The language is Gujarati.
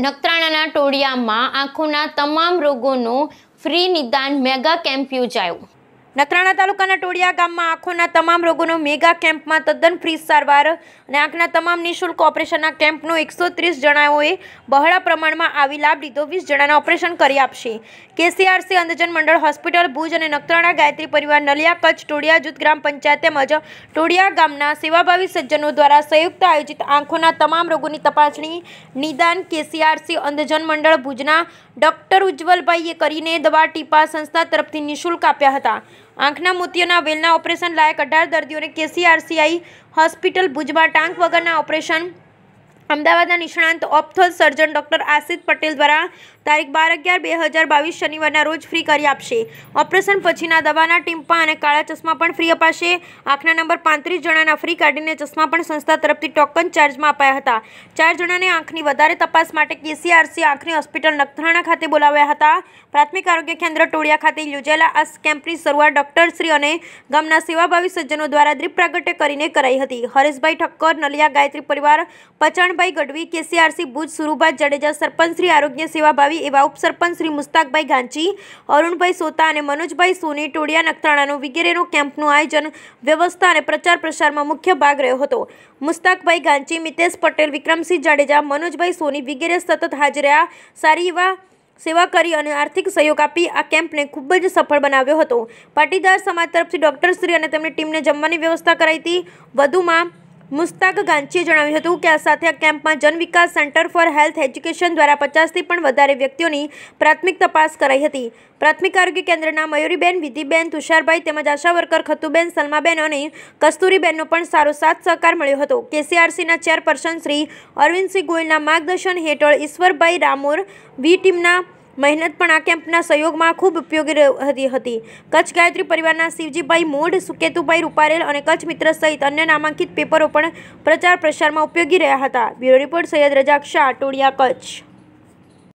નખત્રાણાના ટોળિયામાં આંખોના તમામ રોગોનું ફ્રી નિદાન મેગા કેમ્પ યોજાયું નખરાણા તાલુકાના ટોળિયા ગામમાં આંખોના તમામ રોગોનો મેગા કેમ્પમાં તદ્દન ફ્રી સારવાર અને આંખના તમામ નિઃશુલ્ક ઓપરેશનના કેમ્પનો એકસો ત્રીસ જણાઓએ બહોળા પ્રમાણમાં આવી લાભ લીધો વીસ જણાને ઓપરેશન કરી આપશે કેસીઆરસી અંધજન મંડળ હોસ્પિટલ ભુજ અને નખત્રાણા ગાયત્રી પરિવાર નલિયા કચ્છ ટોળિયા જૂથ ગ્રામ પંચાયત તેમજ ટોળિયા ગામના સેવાભાવી સજ્જનો દ્વારા સંયુક્ત આયોજિત આંખોના તમામ રોગોની તપાસણી નિદાન કેસીઆરસી અંધજન મંડળ ભુજના ડૉક્ટર ઉજ્જવલભાઈએ કરીને દવા ટીપા સંસ્થા તરફથી નિઃશુલ્ક આપ્યા હતા આંખના મોતિયાના વેલના ઓપરેશન લાયક અઢાર દર્દીઓને કેસીઆરસીઆઈ હોસ્પિટલ ભુજમાં ટાંક વગરના ઓપરેશન અમદાવાદના નિષ્ણાંત ઓપ્થોલ સર્જન ડોક્ટર આસિદ પટેલ દ્વારા તારીખ બાર અગિયાર બે હજાર બાવીસ શનિવારના રોજ ફ્રી કરી આપશે ઓપરેશન પછીના દવાના ટીમ્પા અને કાળા ચશ્મા પણ ફ્રી અપાશે આંખના નંબર પાંત્રીસ જણાના ફ્રી કાઢીને ચશ્મા પણ સંસ્થા તરફથી ટોકન ચાર્જમાં અપાયા હતા ચાર જણાને આંખની વધારે તપાસ માટે કેસીઆરસી આંખની હોસ્પિટલ નખત્રાણા ખાતે બોલાવ્યા હતા પ્રાથમિક આરોગ્ય કેન્દ્ર ટોળિયા ખાતે યોજાયેલા આ કેમ્પની શરૂઆત શ્રી અને ગામના સેવાભાવી સજ્જનો દ્વારા દ્રીપ પ્રાગટ્ય કરીને કરાઈ હતી હરેશભાઈ ઠક્કર નલિયા ગાયત્રી પરિવાર પચાણ કિશનભાઈ ગઢવી કેસીઆરસી ભુજ સુરુભાઈ જાડેજા સરપંચ આરોગ્ય સેવા ભાવી એવા ઉપસરપંચ શ્રી મુસ્તાકભાઈ ગાંચી અરુણભાઈ સોતા અને મનોજભાઈ સોની ટોડિયા નખત્રાણાનું વિગેરેનું કેમ્પનું આયોજન વ્યવસ્થા અને પ્રચાર પ્રસારમાં મુખ્ય ભાગ રહ્યો હતો મુસ્તાકભાઈ ગાંચી મિતેશ પટેલ વિક્રમસિંહ જાડેજા મનોજભાઈ સોની વિગેરે સતત હાજર સારી એવા સેવા કરી અને આર્થિક સહયોગ આપી આ કેમ્પને ખૂબ જ સફળ બનાવ્યો હતો પાટીદાર સમાજ તરફથી ડોક્ટરશ્રી અને તેમની ટીમને જમવાની વ્યવસ્થા કરાઈ હતી વધુમાં મુસ્તાક ગાંચીએ જણાવ્યું હતું કે આ સાથે આ કેમ્પમાં Jan Vikas centre for health education દ્વારા પચાસથી પણ વધારે વ્યક્તિઓની પ્રાથમિક તપાસ કરાઈ હતી પ્રાથમિક આરોગ્ય કેન્દ્રના મયુરીબેન વિધિબેન તુષારભાઈ તેમજ આશા વર્કર ખતુબેન સલમાબેન અને કસ્તુરીબેનનો પણ સારો સાથ સહકાર મળ્યો હતો કેસીઆરસીના ચેરપર્સન શ્રી અરવિંદસિંહ ગોયલના માર્ગદર્શન હેઠળ ઈશ્વરભાઈ રામોર વી ટીમના મહેનત પણ આ કેમ્પના સહયોગમાં ખૂબ ઉપયોગી રહી હતી કચ્છ ગાયત્રી પરિવારના શિવજીભાઈ મૂળ સુકેતુભાઈ રૂપારેલ અને કચ્છ મિત્ર સહિત અન્ય નામાંકિત પેપરો પણ પ્રચાર પ્રસારમાં ઉપયોગી રહ્યા હતા બ્યુરો રિપોર્ટ સૈયદ રજાક શાહ ટોળિયા કચ્છ